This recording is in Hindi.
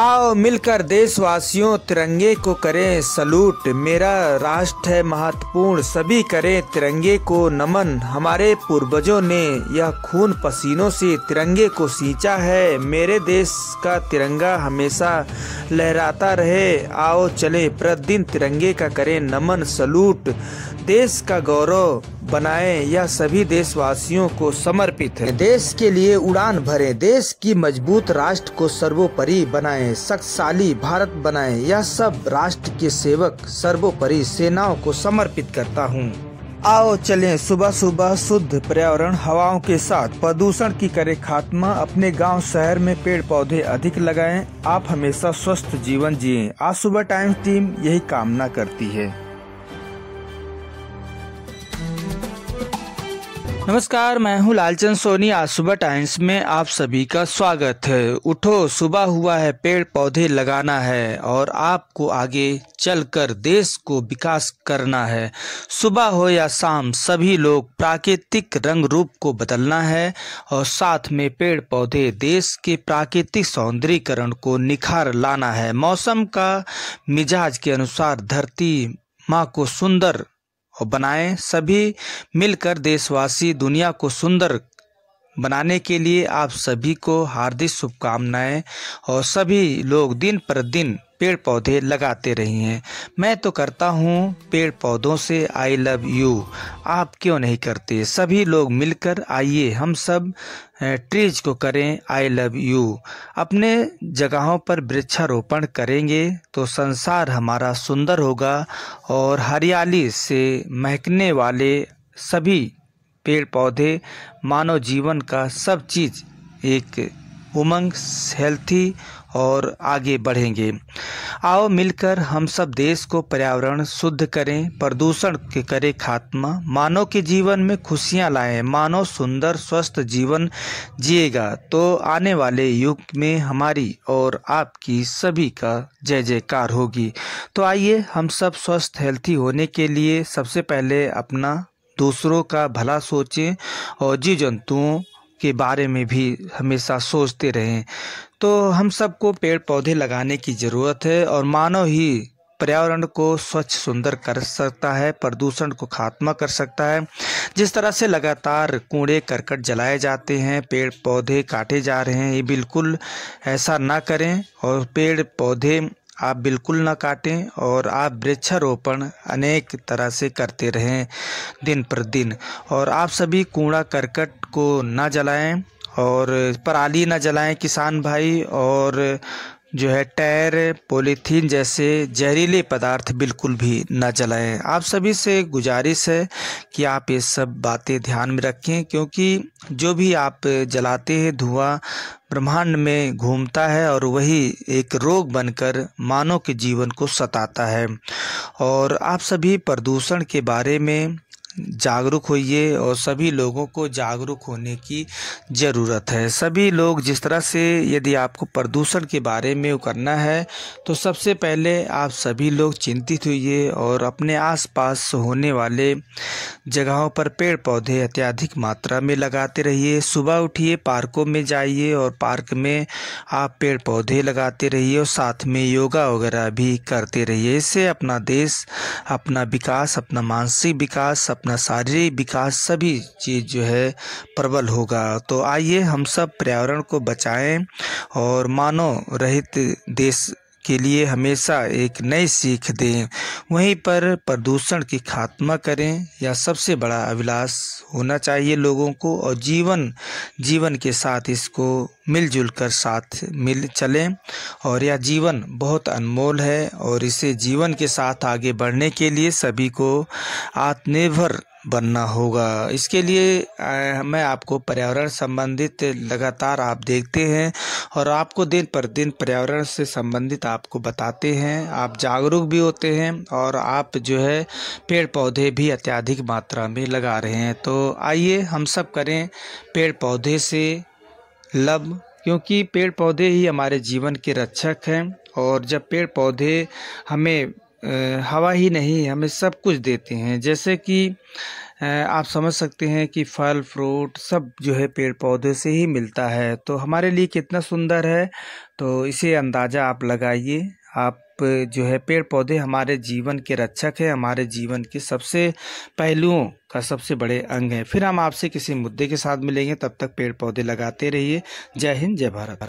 आओ मिलकर देशवासियों तिरंगे को करें सलूट मेरा राष्ट्र है महत्वपूर्ण सभी करें तिरंगे को नमन हमारे पूर्वजों ने यह खून पसीनों से तिरंगे को सींचा है मेरे देश का तिरंगा हमेशा लहराता रहे आओ चले प्रतिदिन तिरंगे का करें नमन सलूट देश का गौरव बनाएं यह सभी देशवासियों को समर्पित है देश के लिए उड़ान भरे देश की मजबूत राष्ट्र को सर्वोपरि बनाएं बनाए शक्तिशाली भारत बनाए यह सब राष्ट्र के सेवक सर्वोपरि सेनाओं को समर्पित करता हूँ आओ चलें सुबह सुबह शुद्ध पर्यावरण हवाओं के साथ प्रदूषण की करें खात्मा अपने गांव शहर में पेड़ पौधे अधिक लगाएं आप हमेशा स्वस्थ जीवन जिए आज सुबह टाइम टीम यही कामना करती है नमस्कार मैं हूं लालचंद सोनी आज सुबह टाइम्स में आप सभी का स्वागत है उठो सुबह हुआ है पेड़ पौधे लगाना है और आपको आगे चलकर देश को विकास करना है सुबह हो या शाम सभी लोग प्राकृतिक रंग रूप को बदलना है और साथ में पेड़ पौधे देश के प्राकृतिक सौंदर्यकरण को निखार लाना है मौसम का मिजाज के अनुसार धरती माँ को सुंदर और बनाएं सभी मिलकर देशवासी दुनिया को सुंदर बनाने के लिए आप सभी को हार्दिक शुभकामनाएं और सभी लोग दिन पर दिन पेड़ पौधे लगाते रही हैं मैं तो करता हूँ पेड़ पौधों से आई लव यू आप क्यों नहीं करते सभी लोग मिलकर आइए हम सब ट्रीज को करें आई लव यू अपने जगहों पर वृक्षारोपण करेंगे तो संसार हमारा सुंदर होगा और हरियाली से महकने वाले सभी पेड़ पौधे मानव जीवन का सब चीज़ एक उमंग हेल्थी और आगे बढ़ेंगे आओ मिलकर हम सब देश को पर्यावरण शुद्ध करें प्रदूषण के करें खात्मा मानव के जीवन में खुशियां लाएं मानव सुंदर स्वस्थ जीवन जिएगा तो आने वाले युग में हमारी और आपकी सभी का जय जयकार होगी तो आइए हम सब स्वस्थ हेल्थी होने के लिए सबसे पहले अपना दूसरों का भला सोचें और जीव जंतुओं के बारे में भी हमेशा सोचते रहें तो हम सबको पेड़ पौधे लगाने की ज़रूरत है और मानव ही पर्यावरण को स्वच्छ सुंदर कर सकता है प्रदूषण को खात्मा कर सकता है जिस तरह से लगातार कूड़े करकट जलाए जाते हैं पेड़ पौधे काटे जा रहे हैं ये बिल्कुल ऐसा ना करें और पेड़ पौधे आप बिल्कुल ना काटें और आप वृक्षारोपण अनेक तरह से करते रहें दिन पर दिन और आप सभी कूड़ा करकट को ना जलाएं और पराली ना जलाएं किसान भाई और जो है टायर पॉलीथीन जैसे जहरीले पदार्थ बिल्कुल भी ना जलाएं आप सभी से गुजारिश है कि आप ये सब बातें ध्यान में रखें क्योंकि जो भी आप जलाते हैं धुआं ब्रह्मांड में घूमता है और वही एक रोग बनकर मानव के जीवन को सताता है और आप सभी प्रदूषण के बारे में जागरूक होइए और सभी लोगों को जागरूक होने की ज़रूरत है सभी लोग जिस तरह से यदि आपको प्रदूषण के बारे में करना है तो सबसे पहले आप सभी लोग चिंतित होइए और अपने आसपास होने वाले जगहों पर पेड़ पौधे अत्यधिक मात्रा में लगाते रहिए सुबह उठिए पार्कों में जाइए और पार्क में आप पेड़ पौधे लगाते रहिए और साथ में योगा वगैरह भी करते रहिए इससे अपना देश अपना विकास अपना मानसिक विकास अपना शारीरिक विकास सभी चीज़ जो है प्रबल होगा तो आइए हम सब पर्यावरण को बचाएं और मानव रहित देश के लिए हमेशा एक नई सीख दें वहीं पर प्रदूषण की खात्मा करें या सबसे बड़ा अभिलाष होना चाहिए लोगों को और जीवन जीवन के साथ इसको मिलजुल कर साथ मिल चलें और यह जीवन बहुत अनमोल है और इसे जीवन के साथ आगे बढ़ने के लिए सभी को आत्मनिर्भर बनना होगा इसके लिए मैं आपको पर्यावरण संबंधित लगातार आप देखते हैं और आपको दिन पर दिन पर्यावरण से संबंधित आपको बताते हैं आप जागरूक भी होते हैं और आप जो है पेड़ पौधे भी अत्याधिक मात्रा में लगा रहे हैं तो आइए हम सब करें पेड़ पौधे से लब क्योंकि पेड़ पौधे ही हमारे जीवन के रक्षक हैं और जब पेड़ पौधे हमें हवा ही नहीं हमें सब कुछ देते हैं जैसे कि आप समझ सकते हैं कि फल फ्रूट सब जो है पेड़ पौधे से ही मिलता है तो हमारे लिए कितना सुंदर है तो इसे अंदाज़ा आप लगाइए आप जो है पेड़ पौधे हमारे जीवन के रक्षक हैं हमारे जीवन के सबसे पहलुओं का सबसे बड़े अंग है फिर हम आपसे किसी मुद्दे के साथ मिलेंगे तब तक पेड़ पौधे लगाते रहिए जय हिंद जय भारत